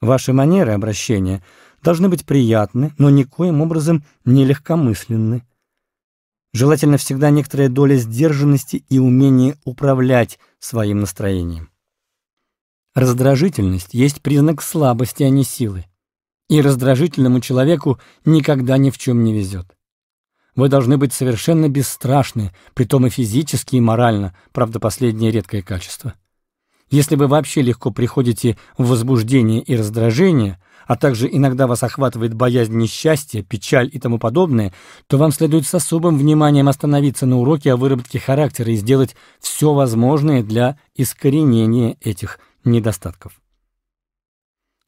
Ваши манеры обращения должны быть приятны, но никоим образом не легкомысленны. Желательно всегда некоторая доля сдержанности и умение управлять своим настроением. Раздражительность есть признак слабости, а не силы. И раздражительному человеку никогда ни в чем не везет. Вы должны быть совершенно бесстрашны, притом и физически, и морально, правда, последнее редкое качество. Если вы вообще легко приходите в возбуждение и раздражение, а также иногда вас охватывает боязнь несчастья, печаль и тому подобное, то вам следует с особым вниманием остановиться на уроке о выработке характера и сделать все возможное для искоренения этих недостатков.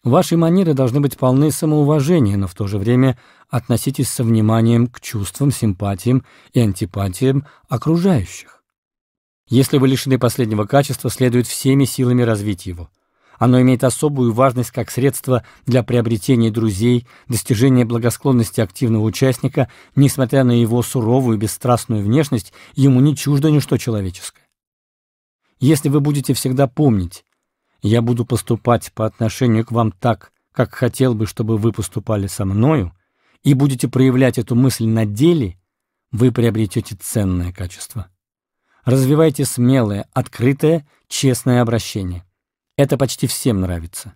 Ваши манеры должны быть полны самоуважения, но в то же время относитесь со вниманием к чувствам, симпатиям и антипатиям окружающих. Если вы лишены последнего качества, следует всеми силами развить его. Оно имеет особую важность как средство для приобретения друзей, достижения благосклонности активного участника, несмотря на его суровую бесстрастную внешность, ему не чуждо ничто человеческое. Если вы будете всегда помнить, я буду поступать по отношению к вам так, как хотел бы, чтобы вы поступали со мною, и будете проявлять эту мысль на деле, вы приобретете ценное качество. Развивайте смелое, открытое, честное обращение. Это почти всем нравится.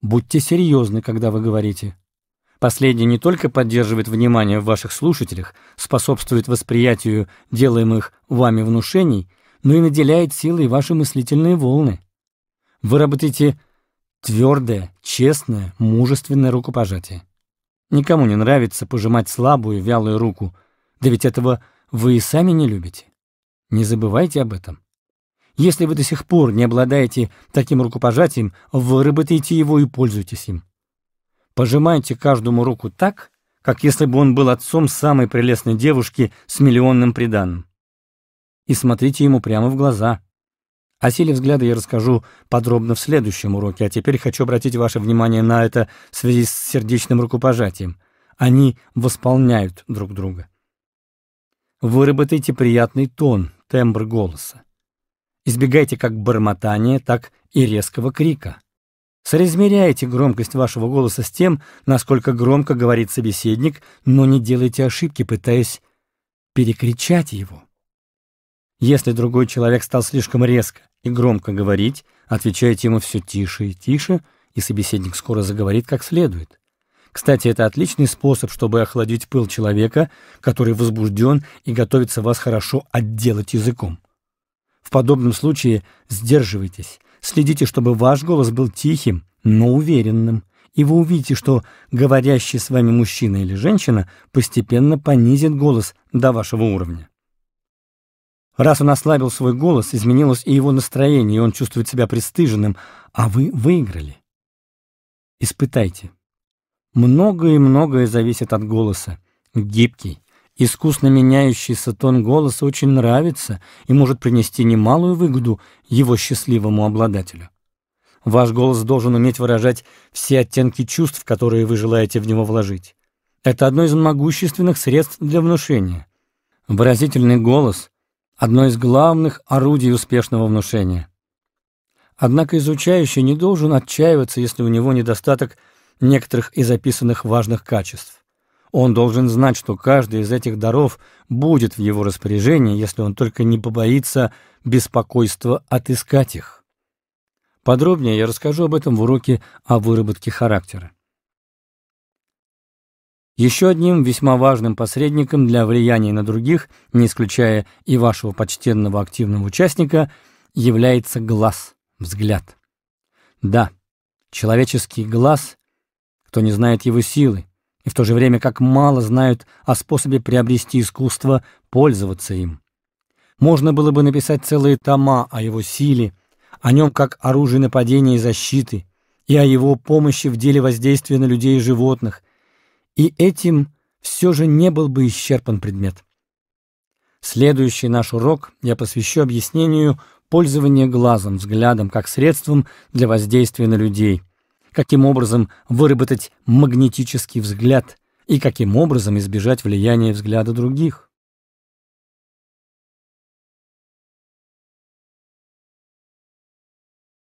Будьте серьезны, когда вы говорите. Последнее не только поддерживает внимание в ваших слушателях, способствует восприятию делаемых вами внушений, но и наделяет силой ваши мыслительные волны. Выработайте твердое, честное, мужественное рукопожатие. Никому не нравится пожимать слабую, вялую руку, да ведь этого вы и сами не любите. Не забывайте об этом. Если вы до сих пор не обладаете таким рукопожатием, выработайте его и пользуйтесь им. Пожимайте каждому руку так, как если бы он был отцом самой прелестной девушки с миллионным приданым. И смотрите ему прямо в глаза. О силе взгляда я расскажу подробно в следующем уроке, а теперь хочу обратить ваше внимание на это в связи с сердечным рукопожатием. Они восполняют друг друга. Выработайте приятный тон – тембр голоса. Избегайте как бормотания, так и резкого крика. Соразмеряйте громкость вашего голоса с тем, насколько громко говорит собеседник, но не делайте ошибки, пытаясь перекричать его. Если другой человек стал слишком резко и громко говорить, отвечайте ему все тише и тише, и собеседник скоро заговорит как следует. Кстати, это отличный способ, чтобы охладить пыл человека, который возбужден и готовится вас хорошо отделать языком. В подобном случае сдерживайтесь, следите, чтобы ваш голос был тихим, но уверенным, и вы увидите, что говорящий с вами мужчина или женщина постепенно понизит голос до вашего уровня. Раз он ослабил свой голос, изменилось и его настроение, и он чувствует себя пристыженным, а вы выиграли. Испытайте. Многое-многое зависит от голоса. Гибкий, искусно меняющийся тон голоса очень нравится и может принести немалую выгоду его счастливому обладателю. Ваш голос должен уметь выражать все оттенки чувств, которые вы желаете в него вложить. Это одно из могущественных средств для внушения. Выразительный голос – одно из главных орудий успешного внушения. Однако изучающий не должен отчаиваться, если у него недостаток – некоторых из описанных важных качеств. Он должен знать, что каждый из этих даров будет в его распоряжении, если он только не побоится беспокойства отыскать их. Подробнее я расскажу об этом в уроке о выработке характера. Еще одним весьма важным посредником для влияния на других, не исключая и вашего почтенного активного участника, является глаз, взгляд. Да, человеческий глаз кто не знает его силы, и в то же время как мало знают о способе приобрести искусство пользоваться им. Можно было бы написать целые тома о его силе, о нем как оружии нападения и защиты, и о его помощи в деле воздействия на людей и животных, и этим все же не был бы исчерпан предмет. Следующий наш урок я посвящу объяснению пользования глазом, взглядом как средством для воздействия на людей – каким образом выработать магнетический взгляд и каким образом избежать влияния взгляда других.